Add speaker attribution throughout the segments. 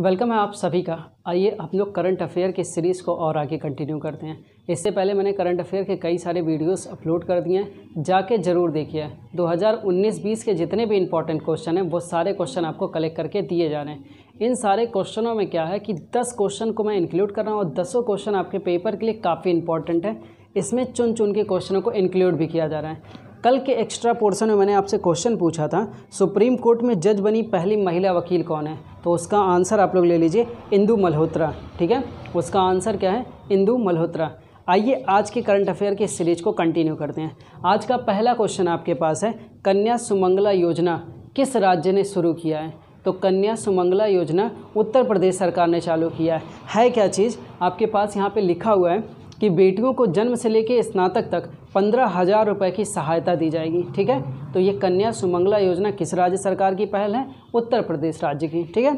Speaker 1: Welcome है आप सभी का आइए हम लोग करंट अफेयर के सीरीज़ को और आगे कंटिन्यू करते हैं इससे पहले मैंने करंट अफेयर के कई सारे वीडियोस अपलोड कर दिए हैं जाके ज़रूर देखिए 2019-20 के जितने भी इंपॉर्टेंट क्वेश्चन हैं वो सारे क्वेश्चन आपको कलेक्ट करके दिए जा रहे हैं इन सारे क्वेश्चनों में क्या है कि दस क्वेश्चन को मैं इंक्लूड कर रहा हूँ और दसों क्वेश्चन आपके पेपर के लिए काफ़ी इंपॉर्टेंट है इसमें चुन चुन के क्वेश्चनों को इंक्लूड भी किया जा रहा है कल के एक्स्ट्रा पोर्शन में मैंने आपसे क्वेश्चन पूछा था सुप्रीम कोर्ट में जज बनी पहली महिला वकील कौन है तो उसका आंसर आप लोग ले लीजिए इंदू मल्होत्रा ठीक है उसका आंसर क्या है इंदू मल्होत्रा आइए आज के करंट अफेयर की सीरीज को कंटिन्यू करते हैं आज का पहला क्वेश्चन आपके पास है कन्या सुमंगला योजना किस राज्य ने शुरू किया है तो कन्या सुमंगला योजना उत्तर प्रदेश सरकार ने चालू किया है है क्या चीज़ आपके पास यहाँ पे लिखा हुआ है कि बेटियों को जन्म से लेकर स्नातक तक पंद्रह हज़ार रुपये की सहायता दी जाएगी ठीक है तो ये कन्या सुमंगला योजना किस राज्य सरकार की पहल है उत्तर प्रदेश राज्य की ठीक है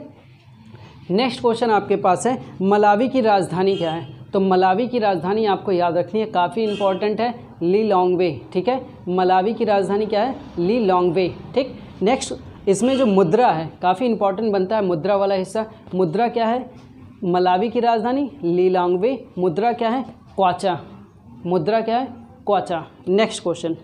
Speaker 1: नेक्स्ट क्वेश्चन आपके पास है मलावी की राजधानी क्या है तो मलावी की राजधानी आपको याद रखनी है काफ़ी इंपॉर्टेंट है ली लॉन्गवे ठीक है मलावी की राजधानी क्या है ली लॉन्गवे ठीक नेक्स्ट इसमें जो मुद्रा है काफ़ी इंपॉर्टेंट बनता है मुद्रा वाला हिस्सा मुद्रा क्या है मलावी की राजधानी ली लॉन्गवे मुद्रा क्या है क्वाचा मुद्रा क्या है क्वाचा नेक्स्ट क्वेश्चन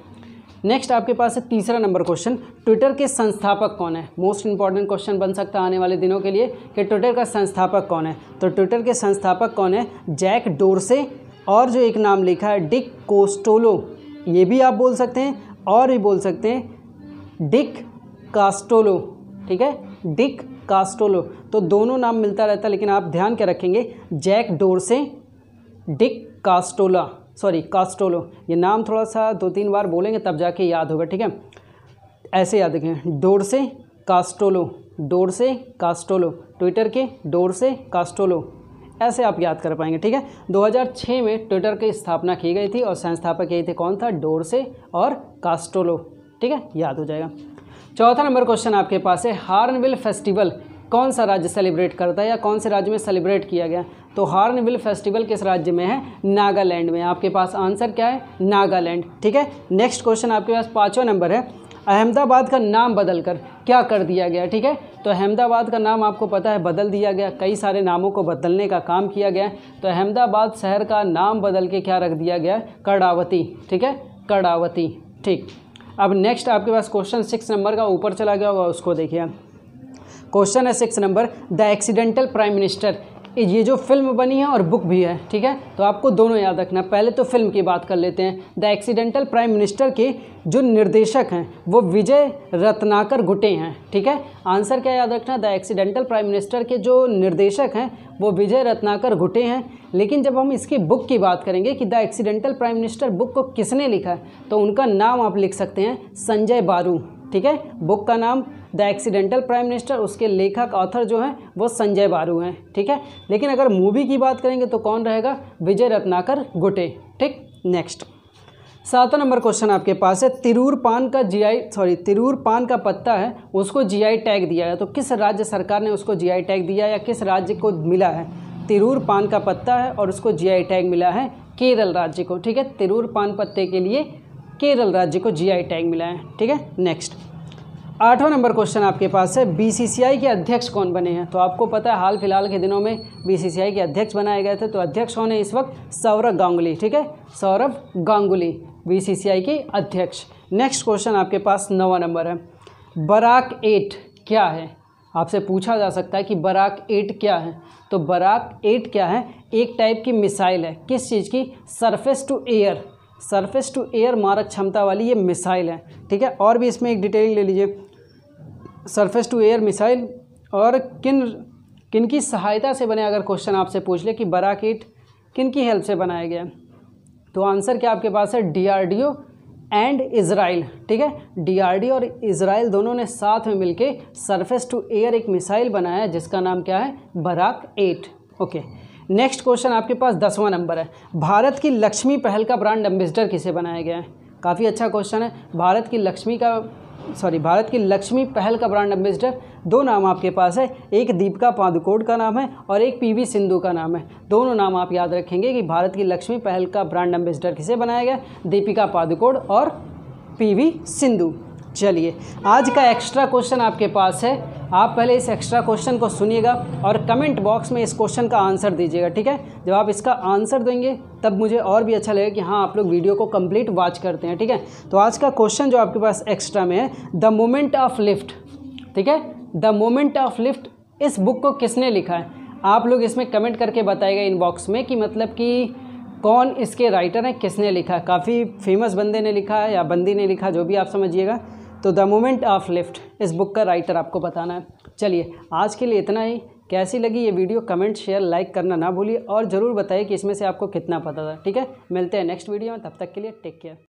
Speaker 1: नेक्स्ट आपके पास है तीसरा नंबर क्वेश्चन ट्विटर के संस्थापक कौन है मोस्ट इंपॉर्टेंट क्वेश्चन बन सकता है आने वाले दिनों के लिए कि ट्विटर का संस्थापक कौन है तो ट्विटर के संस्थापक कौन है जैक डोरसे और जो एक नाम लिखा है डिक कोस्टोलो ये भी आप बोल सकते हैं और भी बोल सकते हैं डिक कास्टोलो ठीक है डिक कास्टोलो तो दोनों नाम मिलता रहता है लेकिन आप ध्यान क्या रखेंगे Jack Dorsey Dick Castola sorry Costolo ये नाम थोड़ा सा दो तीन बार बोलेंगे तब जाके याद होगा ठीक है ऐसे याद रखें डोर से कास्टोलो डोर से कास्टोलो ट्विटर के डोर से कास्टोलो ऐसे आप याद कर पाएंगे ठीक है 2006 में ट्विटर की स्थापना की गई थी और संस्थापक यही थे कौन था डोर से और कास्टोलो ठीक है याद हो जाएगा चौथा नंबर क्वेश्चन आपके पास है हार्नबिल फेस्टिवल कौन सा राज्य सेलिब्रेट करता है या कौन से राज्य में सेलिब्रेट किया गया तो हॉर्नबिल फेस्टिवल किस राज्य में है नागालैंड में आपके पास आंसर क्या है नागालैंड ठीक है नेक्स्ट क्वेश्चन आपके पास पाँचवा नंबर है अहमदाबाद का नाम बदल कर क्या कर दिया गया ठीक है तो अहमदाबाद का नाम आपको पता है बदल दिया गया कई सारे नामों को बदलने का काम किया गया तो अहमदाबाद शहर का नाम बदल के क्या रख दिया गया कड़ावती ठीक है कड़ावती ठीक अब नेक्स्ट आपके पास क्वेश्चन सिक्स नंबर का ऊपर चला गया होगा उसको देखिए क्वेश्चन है six number the accidental prime minister ये जो फिल्म बनी है और बुक भी है ठीक है तो आपको दोनों याद रखना पहले तो फिल्म की बात कर लेते हैं द एक्सीडेंटल प्राइम मिनिस्टर के जो निर्देशक हैं वो विजय रत्नाकर गुटे हैं ठीक है आंसर क्या याद रखना द एक्सीडेंटल प्राइम मिनिस्टर के जो निर्देशक हैं वो विजय रत्नाकर गुटे हैं लेकिन जब हम इसकी बुक की बात करेंगे कि the accidental prime minister book को किसने लिखा है तो उनका नाम आप लिख सकते हैं संजय बारू ठीक है बुक का नाम द एक्सीडेंटल प्राइम मिनिस्टर उसके लेखक ऑथर जो हैं वो संजय बारू हैं ठीक है लेकिन अगर मूवी की बात करेंगे तो कौन रहेगा विजय रत्नाकर गुटे ठीक नेक्स्ट सातवा नंबर क्वेश्चन आपके पास है तिरूर पान का जीआई सॉरी तिरूर पान का पत्ता है उसको जीआई टैग दिया है तो किस राज्य सरकार ने उसको जीआई टैग दिया या किस राज्य को मिला है तिरूर पान का पत्ता है और उसको जीआई टैग मिला है केरल राज्य को ठीक है तिरूर पान पत्ते के लिए केरल राज्य को जीआई टैग मिला है ठीक है नेक्स्ट आठवां नंबर क्वेश्चन आपके पास है बीसीसीआई के अध्यक्ष कौन बने हैं तो आपको पता है हाल फिलहाल के दिनों में बीसीसीआई के अध्यक्ष बनाए गए थे तो अध्यक्ष कौन है इस वक्त सौरभ गांगुली ठीक है सौरभ गांगुली बीसीसीआई के अध्यक्ष नेक्स्ट क्वेश्चन आपके पास नवा नंबर है बराक एट क्या है आपसे पूछा जा सकता है कि बराक एट क्या है तो बराक एट क्या है एक टाइप की मिसाइल है किस चीज़ की surface to air surface to air मारक क्षमता वाली ये मिसाइल है ठीक है और भी इसमें एक डिटेलिंग ले लीजिए सरफेस टू एयर मिसाइल और किन किन की सहायता से बने अगर क्वेश्चन आपसे पूछ ले कि बराकीट किन की हेल्प से बनाया गया तो आंसर क्या आपके पास है डीआरडीओ एंड इसराइल ठीक है डीआरडीओ और इसराइल दोनों ने साथ में मिलके सरफेस टू एयर एक मिसाइल बनाया जिसका नाम क्या है Barak eight okay okay. Next question आपके पास दसवां नंबर है भारत की लक्ष्मी पहल का ब्रांड एम्बेसडर किसे बनाया गया है काफ़ी अच्छा क्वेश्चन है भारत की लक्ष्मी का सॉरी भारत की लक्ष्मी पहल का ब्रांड एम्बेसडर दो नाम आपके पास है एक दीपिका पादुकोण का नाम है और एक पीवी सिंधु का नाम है दोनों नाम आप याद रखेंगे कि भारत की लक्ष्मी पहल का ब्रांड एम्बेसडर किसे बनाया गया दीपिका पादुकोण और पीवी सिंधु चलिए आज का एक्स्ट्रा क्वेश्चन आपके पास है आप पहले इस एक्स्ट्रा क्वेश्चन को सुनिएगा और कमेंट बॉक्स में इस क्वेश्चन का आंसर दीजिएगा ठीक है जब आप इसका आंसर देंगे तब मुझे और भी अच्छा लगेगा कि हाँ आप लोग वीडियो को कंप्लीट वॉच करते हैं ठीक है तो आज का क्वेश्चन जो आपके पास एक्स्ट्रा में है द मोमेंट ऑफ लिफ्ट ठीक है द मोमेंट ऑफ लिफ्ट इस बुक को किसने लिखा है आप लोग इसमें कमेंट करके बताएगा इनबॉक्स में कि मतलब कि कौन इसके राइटर हैं किसने लिखा काफ़ी फेमस बंदे ने लिखा है या बंदी ने लिखा जो भी आप समझिएगा तो द मोमेंट ऑफ लिफ्ट इस बुक का राइटर आपको बताना है चलिए आज के लिए इतना ही कैसी लगी ये वीडियो कमेंट शेयर लाइक करना ना भूलिए और ज़रूर बताइए कि इसमें से आपको कितना पता था ठीक है मिलते हैं नेक्स्ट वीडियो में तब तक के लिए टेक केयर